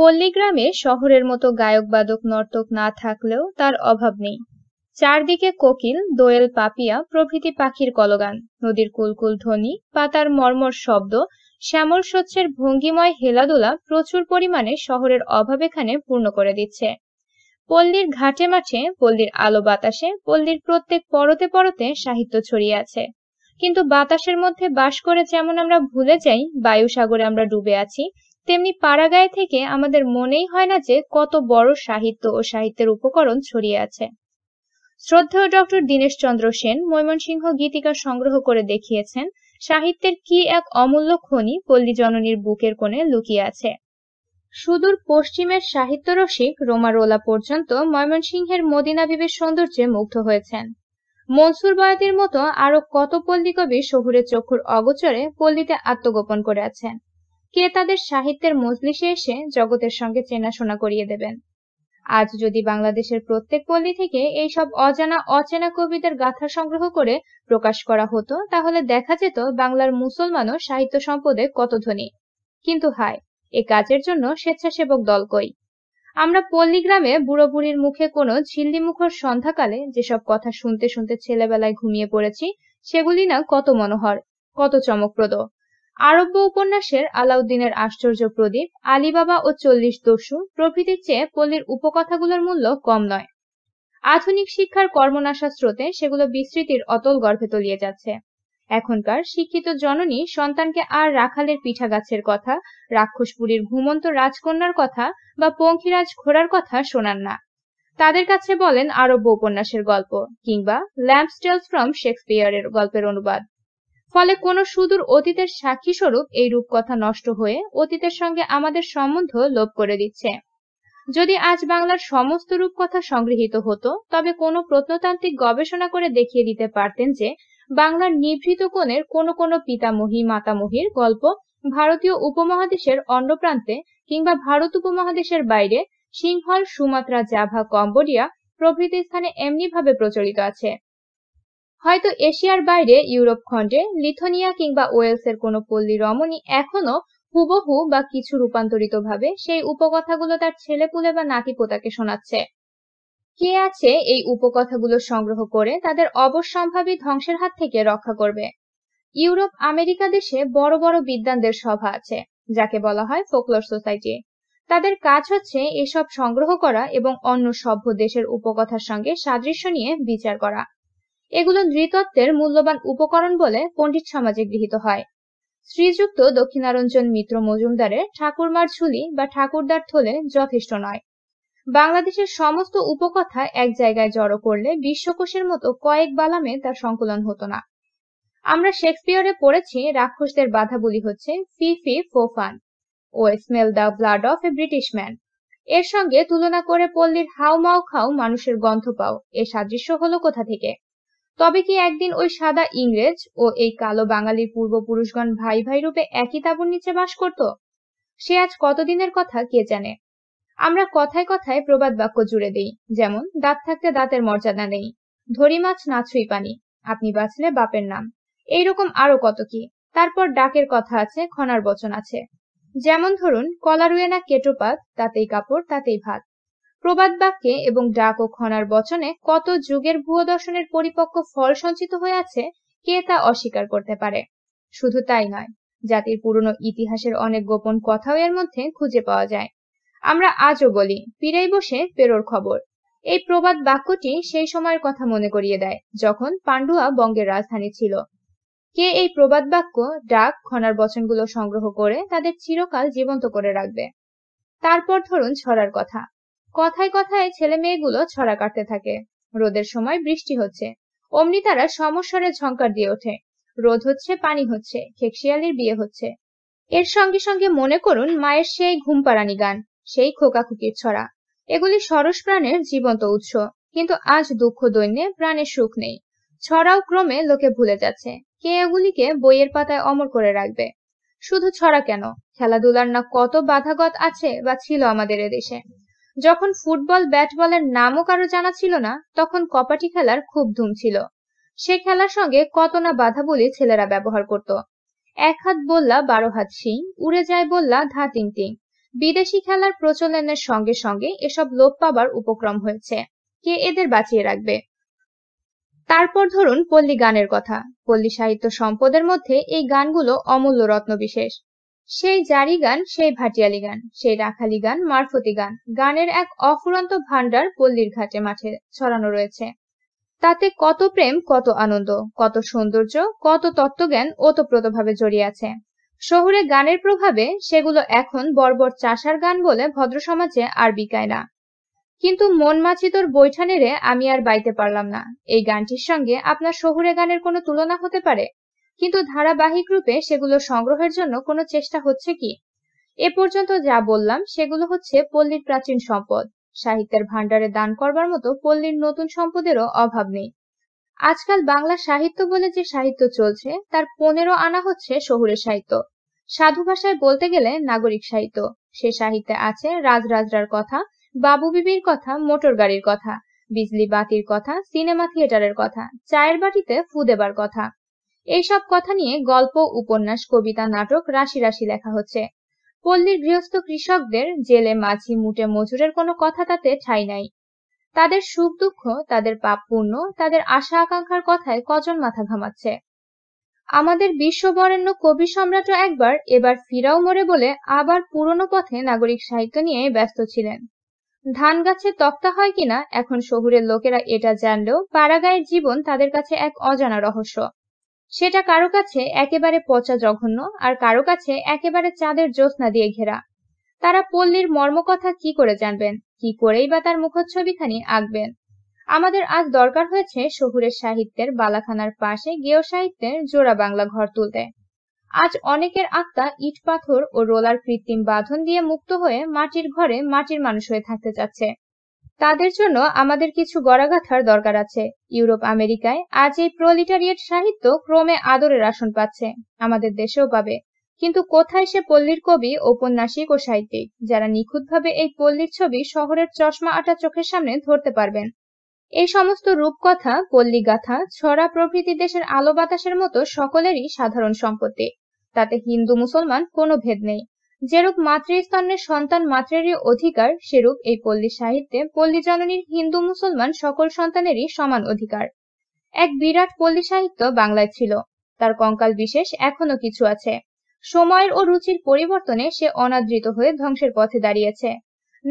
পল্লীগ্রামে শহরের মতো গায়ক বাদক নর্তক না থাকলেও তার অভাব নেই চারদিকে কোকিল দোয়েল পাপিয়া প্রভৃতি পাখির কলগান নদীর কুলকুল ধ্বনি পাতার মর্মর শব্দ শ্যামল শস্যের ভঙ্গিময় হেলাদোলা প্রচুর পরিমাণে শহরের অভাব এখানে পূর্ণ করে দিচ্ছে পল্লীর ঘাটে মাঠে পল্লীর আলো বাতাসে পল্লীর প্রত্যেক পরতে পরতে সাহিত্য ছড়িয়ে আছে কিন্তু বাতাসের মধ্যে বাস করে যেমন আমরা ভুলে যাই বায়ু সাগরে আমরা ডুবে আছি তেমনি পাড়াগায় থেকে আমাদের মনেই হয় না যে কত বড় সাহিত্য ও সাহিত্যের উপকরণ ছড়িয়ে আছে শ্রদ্ধেয় ডক্টর দীনেশ চন্দ্র সেন ময়মনসিংহ গীতিকা সংগ্রহ করে দেখিয়েছেন সাহিত্যের কি এক অমূল্য খনি পল্লী জননীর বুকের কোণে লুকিয়ে আছে সুদূর পশ্চিমের সাহিত্য রসিক রোমারোলা পর্যন্ত ময়মনসিংহের মদিনাবিবের সৌন্দর্যে মুগ্ধ হয়েছেন মনসুর বয়াতির মতো আরো কত পল্লী কবি শহুরে চক্ষুর অগোচরে পল্লীতে আত্মগোপন করে আছেন কে তাদের সাহিত্যের মজলিসে এসে জগতের সঙ্গে চেনাশোনা করিয়ে দেবেন আজ যদি বাংলাদেশের প্রত্যেক পল্লী থেকে এই সব অজানা অচেনা কবিদের গাথা সংগ্রহ করে প্রকাশ করা হতো তাহলে দেখা যেত বাংলার মুসলমানও সাহিত্য সম্পদে কত ধনী কিন্তু হায় এ কাজের জন্য স্বেচ্ছাসেবক দল কই আমরা পল্লী গ্রামে বুড়ো বুড়ির মুখে কোনো মুখর সন্ধ্যাকালে যেসব কথা শুনতে শুনতে ছেলেবেলায় ঘুমিয়ে পড়েছি সেগুলি না কত মনোহর কত চমকপ্রদ আরব্য উপন্যাসের আলাউদ্দিনের আশ্চর্য প্রদীপ আলিবাবা ও চল্লিশ দস্যু প্রভৃতির চেয়ে পল্লীর উপকথাগুলোর মূল্য কম নয় আধুনিক শিক্ষার কর্মনাশা স্রোতে সেগুলো বিস্তৃতির অতল গর্ভে তলিয়ে যাচ্ছে এখনকার শিক্ষিত জননী সন্তানকে আর রাখালের পিঠা গাছের কথা রাক্ষসপুরীর ঘুমন্ত রাজকন্যার কথা বা পঙ্খিরাজ ঘোড়ার কথা শোনান না তাদের কাছে বলেন আরব্য উপন্যাসের গল্প কিংবা ল্যাম্পস্টেলস ফ্রম শেক্সপিয়ারের গল্পের অনুবাদ ফলে কোন সুদূর অতীতের সাক্ষী স্বরূপ এই রূপকথা নষ্ট হয়ে অতীতের সঙ্গে আমাদের সম্বন্ধ লোপ করে দিচ্ছে যদি আজ বাংলার সমস্ত রূপকথা সংগৃহীত হতো তবে কোনো প্রত্নতান্ত্রিক গবেষণা করে দেখিয়ে দিতে পারতেন যে বাংলার নিভৃত কোণের কোনো কোনো পিতামহী মাতামহীর গল্প ভারতীয় উপমহাদেশের অন্য প্রান্তে কিংবা ভারত উপমহাদেশের বাইরে সিংহল সুমাত্রা জাভা কম্বোডিয়া প্রভৃতি স্থানে এমনিভাবে প্রচলিত আছে হয়তো এশিয়ার বাইরে ইউরোপ খণ্ডে লিথোনিয়া কিংবা ওয়েলসের কোনো পল্লী রমণী এখনো হুবহু বা কিছু রূপান্তরিত ভাবে সেই উপকথাগুলো তার ছেলেপুলে বা নাতি পোতাকে শোনাচ্ছে কে আছে এই উপকথাগুলো সংগ্রহ করে তাদের অবসম্ভাবী ধ্বংসের হাত থেকে রক্ষা করবে ইউরোপ আমেরিকা দেশে বড় বড় বিদ্বানদের সভা আছে যাকে বলা হয় ফোকলোর সোসাইটি তাদের কাজ হচ্ছে এসব সংগ্রহ করা এবং অন্য সভ্য দেশের উপকথার সঙ্গে সাদৃশ্য নিয়ে বিচার করা এগুলো নৃতত্ত্বের মূল্যবান উপকরণ বলে পণ্ডিত সমাজে গৃহীত হয় শ্রীযুক্ত দক্ষিণারঞ্জন মিত্র মজুমদারের ঠাকুরমার ঝুলি বা ঠাকুরদার থলে যথেষ্ট নয় বাংলাদেশের সমস্ত উপকথা এক জায়গায় জড়ো করলে বিশ্বকোষের মতো কয়েক বালামে তার সংকলন হতো না আমরা শেক্সপিয়রে পড়েছি রাক্ষসদের বাধা বলি হচ্ছে ফি ফি ফোফান ও smell the blood of a British man এর সঙ্গে তুলনা করে পল্লীর হাও মাও খাও মানুষের গন্ধ পাও এ সাদৃশ্য হলো কোথা থেকে তবে কি একদিন ওই সাদা ইংরেজ ও এই কালো বাঙালির পূর্বপুরুষগণ ভাই ভাই রূপে একই তাবুর নিচে বাস করত সে আজ কতদিনের কথা কে জানে আমরা কথায় কথায় প্রবাদ বাক্য জুড়ে দেই যেমন দাঁত থাকতে দাঁতের মর্যাদা নেই ধরি মাছ না ছুঁই পানি আপনি বাঁচলে বাপের নাম এইরকম আরো কত কি তারপর ডাকের কথা আছে খনার বচন আছে যেমন ধরুন কলা রুয়ে না কেটোপাত তাতেই কাপড় তাতেই ভাত প্রবাদ বাক্যে এবং ডাক ও খনার বচনে কত যুগের দর্শনের পরিপক্ক ফল সঞ্চিত হয়ে আছে কে তা অস্বীকার করতে পারে শুধু তাই নয় জাতির পুরনো ইতিহাসের অনেক গোপন কথাও এর মধ্যে খুঁজে পাওয়া যায় আমরা আজও বলি পীড়াই বসে পেরোর খবর এই প্রবাদ বাক্যটি সেই সময়ের কথা মনে করিয়ে দেয় যখন পান্ডুয়া বঙ্গের রাজধানী ছিল কে এই প্রবাদ বাক্য ডাক খনার বচনগুলো সংগ্রহ করে তাদের চিরকাল জীবন্ত করে রাখবে তারপর ধরুন ছড়ার কথা কথায় কথায় ছেলে মেয়েগুলো ছড়া কাটতে থাকে রোদের সময় বৃষ্টি হচ্ছে অমনি তারা সমস্বরে ঝঙ্কার দিয়ে ওঠে রোদ হচ্ছে পানি হচ্ছে খেকশিয়ালির বিয়ে হচ্ছে এর সঙ্গে সঙ্গে মনে করুন মায়ের সেই ঘুম পাড়ানি গান সেই খোকাখুকির ছড়া এগুলি সরস প্রাণের জীবন্ত উৎস কিন্তু আজ দুঃখ দৈন্যে প্রাণের সুখ নেই ছড়াও ক্রমে লোকে ভুলে যাচ্ছে কে এগুলিকে বইয়ের পাতায় অমর করে রাখবে শুধু ছড়া কেন খেলাধুলার না কত বাধাগত আছে বা ছিল আমাদের এদেশে যখন ফুটবল ব্যাট বলের নামও কারো জানা ছিল না তখন কপাটি খেলার খুব ধুম ছিল সে খেলার সঙ্গে কত না বাধা বলে ছেলেরা ব্যবহার করত এক হাত বললা বারো হাত সিং উড়ে যায় বললা ধা তিন তিন বিদেশি খেলার প্রচলনের সঙ্গে সঙ্গে এসব লোপ পাবার উপক্রম হয়েছে কে এদের বাঁচিয়ে রাখবে তারপর ধরুন পল্লী গানের কথা পল্লী সাহিত্য সম্পদের মধ্যে এই গানগুলো অমূল্য রত্ন বিশেষ সেই জারি গান সেই ভাটিয়ালি গান সেই রাখালি গান মারফতি গান গানের এক অফুরন্ত ভাণ্ডার পল্লীর ঘাটে মাঠে ছড়ানো রয়েছে তাতে কত প্রেম কত আনন্দ কত সৌন্দর্য কত তত্ত্বজ্ঞান ওতপ্রোতভাবে জড়িয়ে আছে শহুরে গানের প্রভাবে সেগুলো এখন বর্বর চাষার গান বলে ভদ্র সমাজে আর বিকায় না কিন্তু মন মাছিতর বৈঠানেরে আমি আর বাইতে পারলাম না এই গানটির সঙ্গে আপনার শহুরে গানের কোনো তুলনা হতে পারে কিন্তু ধারাবাহিক রূপে সেগুলো সংগ্রহের জন্য কোনো চেষ্টা হচ্ছে কি এ পর্যন্ত যা বললাম সেগুলো হচ্ছে পল্লীর প্রাচীন সম্পদ সাহিত্যের ভাণ্ডারে দান করবার মতো পল্লীর নতুন সম্পদেরও অভাব নেই আজকাল বাংলা সাহিত্য বলে যে সাহিত্য চলছে তার পনেরো আনা হচ্ছে শহুরে সাহিত্য সাধু ভাষায় বলতে গেলে নাগরিক সাহিত্য সে সাহিত্যে আছে রাজরাজরার কথা বাবু বিবির কথা মোটর গাড়ির কথা বিজলি বাতির কথা সিনেমা থিয়েটারের কথা চায়ের বাটিতে ফু দেবার কথা এইসব কথা নিয়ে গল্প উপন্যাস কবিতা নাটক রাশি রাশি লেখা হচ্ছে পল্লীর গৃহস্থ কৃষকদের জেলে মাঝি মুটে মজুরের কোনো কথা তাতে ঠাই নাই তাদের সুখ দুঃখ তাদের পাপ পূর্ণ তাদের আশা আকাঙ্ক্ষার কথায় কজন মাথা ঘামাচ্ছে আমাদের বিশ্ববরেণ্য কবি সম্রাটও একবার এবার ফিরাও মরে বলে আবার পুরনো পথে নাগরিক সাহিত্য নিয়ে ব্যস্ত ছিলেন ধান গাছে তক্তা হয় কিনা এখন শহুরের লোকেরা এটা জানলেও পাড়াগাঁয়ের জীবন তাদের কাছে এক অজানা রহস্য সেটা কারো কাছে একেবারে পচা জঘন্য আর কারো কাছে একেবারে চাঁদের জ্যোৎস্না দিয়ে ঘেরা তারা পল্লীর মর্মকথা কি করে জানবেন কি করেই বা তার মুখচ্ছবিখানি আঁকবেন আমাদের আজ দরকার হয়েছে শহুরের সাহিত্যের বালাখানার পাশে গেও সাহিত্যের জোড়া বাংলা ঘর তুলতে আজ অনেকের আত্মা ইট পাথর ও রোলার কৃত্রিম বাঁধন দিয়ে মুক্ত হয়ে মাটির ঘরে মাটির মানুষ হয়ে থাকতে চাচ্ছে তাদের জন্য আমাদের কিছু গড়াগাথার দরকার আছে ইউরোপ আমেরিকায় আজ এই প্রলিটারিয়েট সাহিত্য ক্রমে আদরের আসন পাচ্ছে আমাদের দেশেও পাবে কিন্তু কোথায় সে পল্লীর কবি ঔপন্যাসিক ও সাহিত্যিক যারা নিখুঁতভাবে এই পল্লীর ছবি শহরের চশমা আটা চোখের সামনে ধরতে পারবেন এই সমস্ত রূপকথা পল্লীগাথা ছড়া প্রভৃতি দেশের আলো বাতাসের মতো সকলেরই সাধারণ সম্পত্তি তাতে হিন্দু মুসলমান কোনো ভেদ নেই যেরূপ মাতৃস্তন্যের সন্তান মাতৃরই অধিকার সেরূপ এই পল্লী সাহিত্যে পল্লী জননীর হিন্দু মুসলমান সকল সন্তানেরই সমান অধিকার এক বিরাট পল্লী সাহিত্য বাংলায় ছিল তার কঙ্কাল বিশেষ এখনো কিছু আছে সময়ের ও রুচির পরিবর্তনে সে অনাদৃত হয়ে ধ্বংসের পথে দাঁড়িয়েছে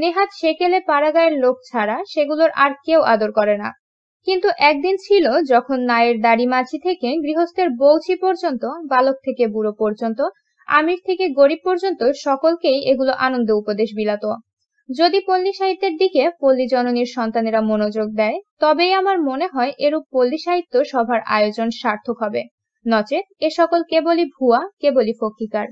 নেহাত সেকেলে পাড়াগায়ের লোক ছাড়া সেগুলোর আর কেউ আদর করে না কিন্তু একদিন ছিল যখন নায়ের দাড়ি মাছি থেকে গৃহস্থের বৌছি পর্যন্ত বালক থেকে বুড়ো পর্যন্ত আমির থেকে গরিব পর্যন্ত সকলকেই এগুলো আনন্দ উপদেশ বিলাত যদি পল্লী সাহিত্যের দিকে পল্লী জননীর সন্তানেরা মনোযোগ দেয় তবেই আমার মনে হয় এরূপ পল্লী সাহিত্য সভার আয়োজন সার্থক হবে নচেত এ সকল কেবলই ভুয়া কেবলই ফকিকার